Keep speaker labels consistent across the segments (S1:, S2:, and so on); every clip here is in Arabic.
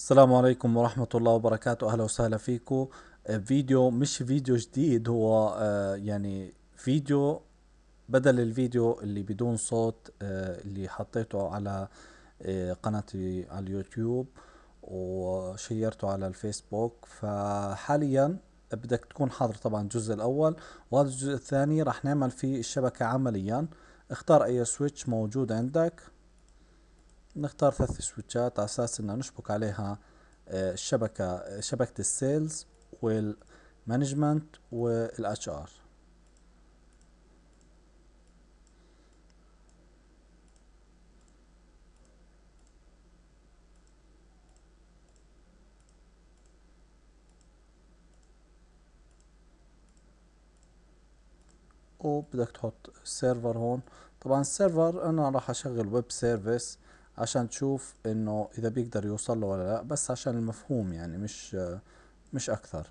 S1: السلام عليكم ورحمة الله وبركاته أهلا وسهلا فيكم آه، فيديو مش فيديو جديد هو آه، يعني فيديو بدل الفيديو اللي بدون صوت آه، اللي حطيته على قناتي على اليوتيوب وشيرته على الفيسبوك فحاليا بدك تكون حاضر طبعا الجزء الأول وهذا الجزء الثاني راح نعمل فيه الشبكة عمليا اختار أي سويتش موجود عندك نختار ثلاث سويتشات على اساس انه نشبك عليها آه، الشبكة شبكة السيلز والمانجمنت والاتش ار وبدك تحط سيرفر هون طبعا السيرفر انا راح اشغل ويب سيرفيس عشان تشوف انه اذا بيقدر يوصل له ولا لا بس عشان المفهوم يعني مش مش اكثر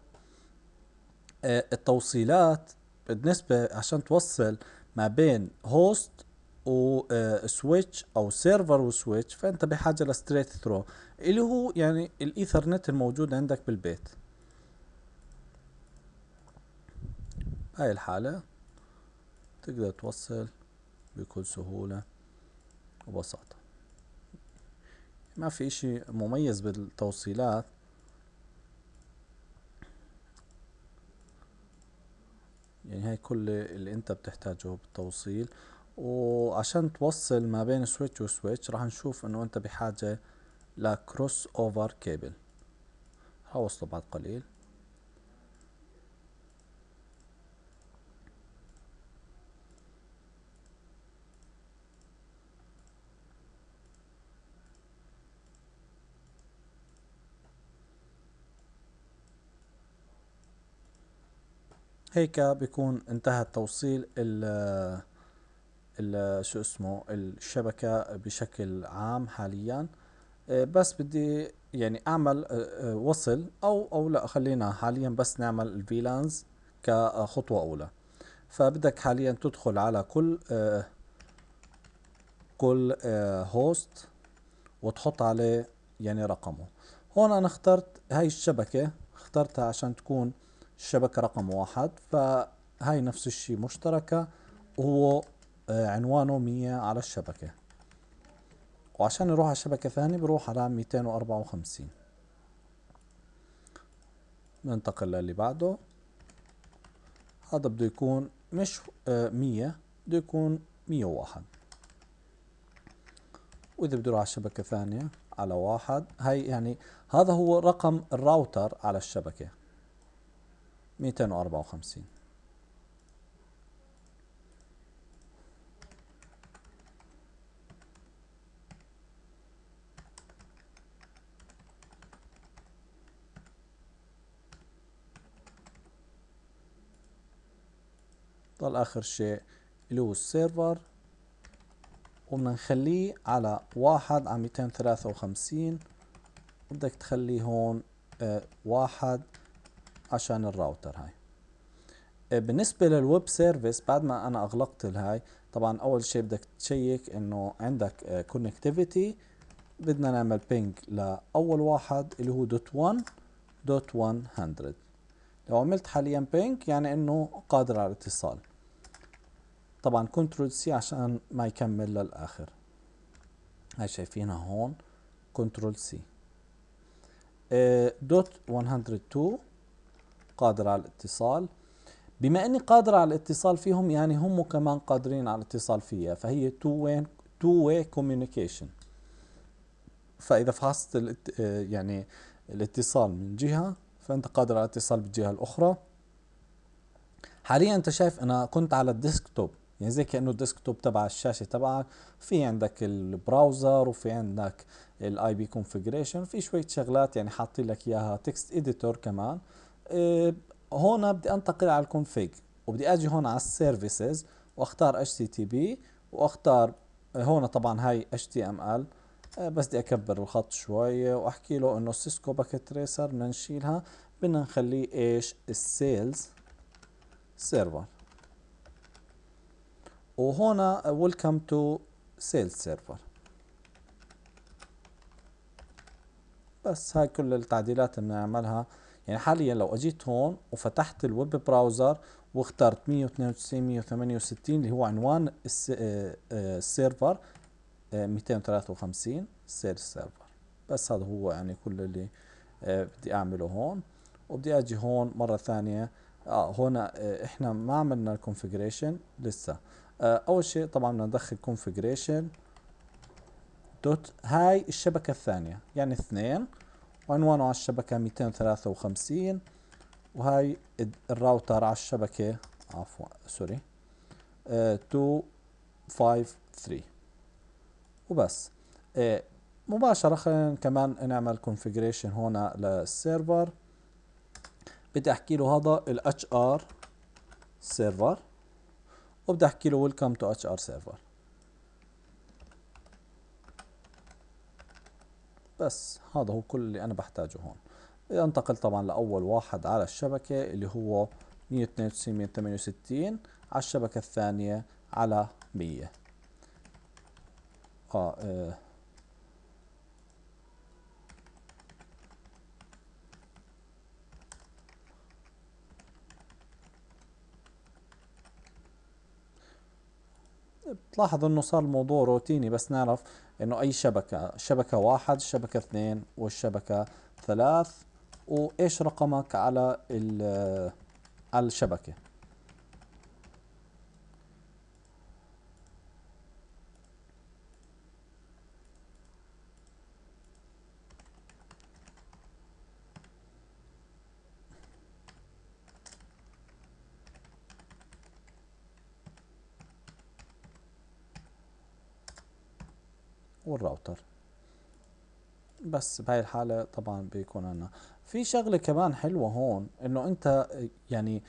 S1: آه، التوصيلات بالنسبة عشان توصل ما بين هوست وسويتش آه، او سيرفر وسويتش فانت بحاجة لستريت ثرو اللي هو يعني الايثرنت الموجود عندك بالبيت هاي الحالة تقدر توصل بكل سهولة وبساطة ما في اشي مميز بالتوصيلات يعني هاي كل اللي انت بتحتاجه بالتوصيل وعشان توصل ما بين سويتش وسويتش راح نشوف انه انت بحاجة لكروس اوفر كيبل هوصله بعد قليل هيك بيكون انتهى التوصيل ال ال شو اسمه الشبكة بشكل عام حاليا آه، بس بدي يعني اعمل آه، آه، وصل او او لا خلينا حاليا بس نعمل الفيلانز كخطوة اولى فبدك حاليا تدخل على كل كل هوست وتحط عليه يعني رقمه هون انا اخترت هاي الشبكة اخترتها عشان تكون الشبكة رقم واحد فهاي نفس الشيء مشتركة وهو آه، عنوانه 100 على الشبكة وعشان يروح على شبكة ثانية بروح على 254 ننتقل للي بعده هذا بده يكون مش 100 آه، بده يكون 101 وإذا بده يروح على شبكة ثانية على واحد هاي يعني هذا هو رقم الراوتر على الشبكة 254 ضل اخر شيء اللي هو السيرفر وبدنا نخليه على واحد على 253 وبدك تخليه هون آه واحد عشان الراوتر هاي إيه، بالنسبة للويب سيرفيس بعد ما انا اغلقت الهاي طبعا اول شيء بدك تشيك انه عندك كونكتيفيتي إيه، بدنا نعمل بينج لاول واحد اللي هو دوت 1 دوت 100 لو عملت حاليا بينج يعني انه قادر على الاتصال طبعا كنترول سي عشان ما يكمل للاخر هاي شايفينها هون كنترول سي إيه، دوت 102 قادر على الاتصال بما اني قادر على الاتصال فيهم يعني هم كمان قادرين على الاتصال فيا فهي تو واي تو واي كوميونيكيشن فاذا فحصت يعني الاتصال من جهه فانت قادر على الاتصال بالجهه الاخرى حاليا انت شايف انا كنت على الديسكتوب يعني زي كانه الديسكتوب تبع الشاشه تبعك في عندك البراوزر وفي عندك الاي بي كونفجريشن في شويه شغلات يعني حاطين لك اياها تكست اديتور كمان إيه، هون بدي انتقل على الكونفيج وبدي اجي هون على السيرفيسز واختار اتش تي تي بي واختار إيه، هون طبعا هاي اتش تي ام ال بس بدي اكبر الخط شوي واحكي له انه سيسكو باكيت تريسر بدنا نشيلها بدنا نخليه ايش السيلز سيرفر وهنا ويلكم تو سيلز سيرفر بس هاي كل التعديلات اللي بنعملها يعني حاليا لو اجيت هون وفتحت الويب براوزر واخترت 192 168 اللي هو عنوان آه، آه، السيرفر 253 سير سيرفر بس هذا هو يعني كل اللي آه، بدي اعمله هون وبدي اجي هون مره ثانيه اه هون احنا ما عملنا الكونفيجريشن لسه آه اول شيء طبعا بدنا ندخل كونفيجريشن دوت هاي الشبكه الثانيه يعني اثنين وعنوانه على الشبكة 253 وهاي الراوتر على الشبكة عفوا سوري 253 آه، وبس آه مباشرة خلينا كمان نعمل configuration هون للسيرفر بدي احكي له هذا الاتش ار سيرفر وبدي احكي له ويلكم تو اتش ار سيرفر بس هذا هو كل اللي أنا بحتاجه هون انتقل طبعا لأول واحد على الشبكة اللي هو 192 168 على الشبكة الثانية على 100 آه, آه بتلاحظ انه صار الموضوع روتيني بس نعرف انه اي شبكة شبكة واحد شبكة اثنين والشبكة ثلاث وايش رقمك على على الشبكة والراوتر بس بهاي الحالة طبعا بيكون عنا في شغلة كمان حلوة هون انه انت يعني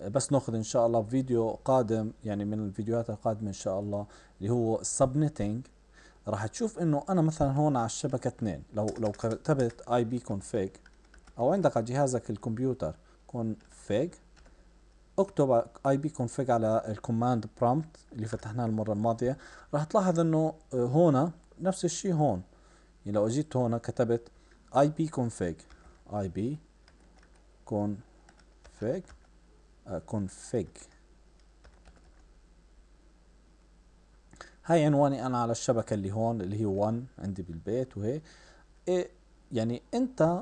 S1: بس ناخذ ان شاء الله فيديو قادم يعني من الفيديوهات القادمة ان شاء الله اللي هو السبنتنج راح تشوف انه انا مثلا هون على الشبكة 2 لو لو كتبت اي بي كونفيج او عندك على جهازك الكمبيوتر كونفيج اكتب اي بي كونفيج على الكوماند برومبت اللي فتحناه المرة الماضية راح تلاحظ انه هون نفس الشيء هون يعني لو اجيت هون كتبت اي بي config اي بي config آه config هاي عنواني انا على الشبكه اللي هون اللي هي 1 عندي بالبيت وهيك إيه يعني انت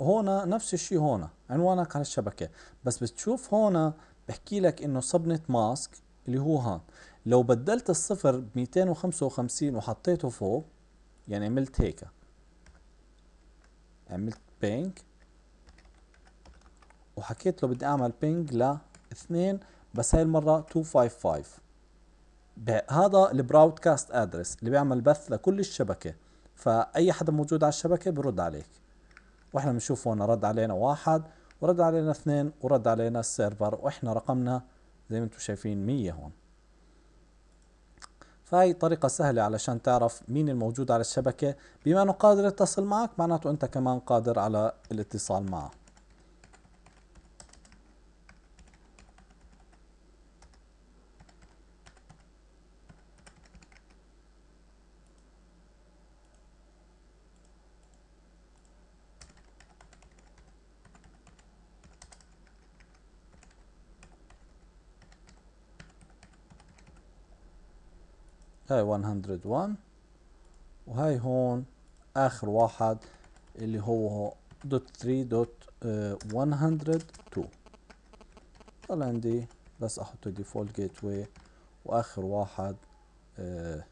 S1: هون نفس الشيء هون عنوانك على الشبكه بس بتشوف هون بحكي لك انه سبنت ماسك اللي هو هون لو بدلت الصفر ب 255 وحطيته فوق يعني عملت هيك عملت بينج وحكيت له بدي اعمل بينج لاثنين بس هاي المره 255 هذا البراودكاست ادرس اللي بيعمل بث لكل الشبكه فاي حدا موجود على الشبكه برد عليك واحنا بنشوف هون رد علينا واحد ورد علينا اثنين ورد علينا السيرفر واحنا رقمنا زي ما انتم شايفين 100 هون فهي طريقة سهلة علشان تعرف مين الموجود على الشبكة بما انه قادر يتصل معك معناته انت كمان قادر على الاتصال معه هاي 101 وهاي هون اخر واحد اللي هو دوت 3 دوت 102 طلع عندي بس احط ديفولت جيت واي واخر واحد آه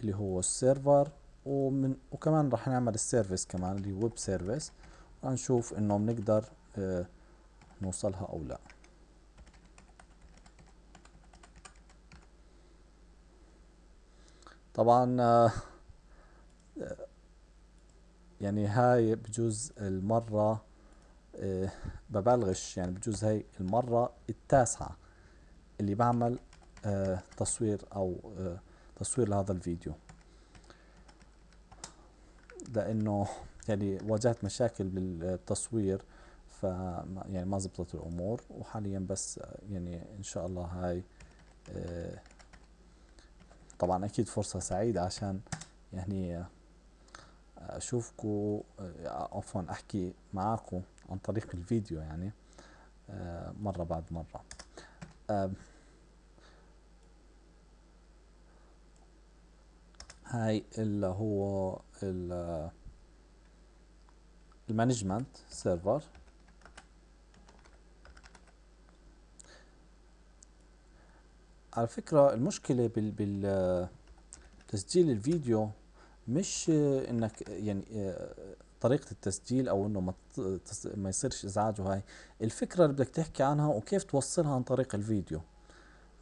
S1: اللي هو السيرفر ومن وكمان راح نعمل السيرفيس كمان اللي ويب سيرفيس ونشوف انه بنقدر آه نوصلها او لا طبعا آه، يعني هاي بجوز المرة آه، ببلغش يعني بجوز هاي المرة التاسعة اللي بعمل آه، تصوير او تصوير لهذا الفيديو لانه يعني واجهت مشاكل بالتصوير ف يعني ما زبطت الامور وحاليا بس يعني ان شاء الله هاي طبعا اكيد فرصة سعيدة عشان يعني آه، اشوفكو آه، عفوا احكي معاكو عن طريق الفيديو يعني آه، مرة بعد مرة هاي اللي هو المانجمنت سيرفر على فكرة المشكلة بال بال تسجيل الفيديو مش انك يعني آه، طريقة التسجيل او انه ما ما يصيرش ازعاج وهاي الفكرة اللي بدك تحكي عنها وكيف توصلها عن طريق الفيديو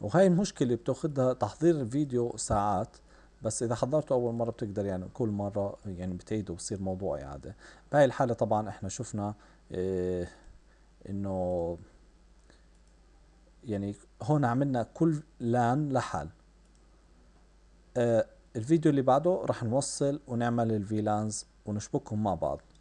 S1: وهاي المشكلة بتاخدها تحضير الفيديو ساعات بس اذا حضرته اول مرة بتقدر يعني كل مرة يعني بتعيده وبصير موضوع اعادة بهاي الحالة طبعا احنا شفنا إيه انه يعني هون عملنا كل لان لحال آه، الفيديو اللي بعده رح نوصل ونعمل الفيلانز ونشبكهم مع بعض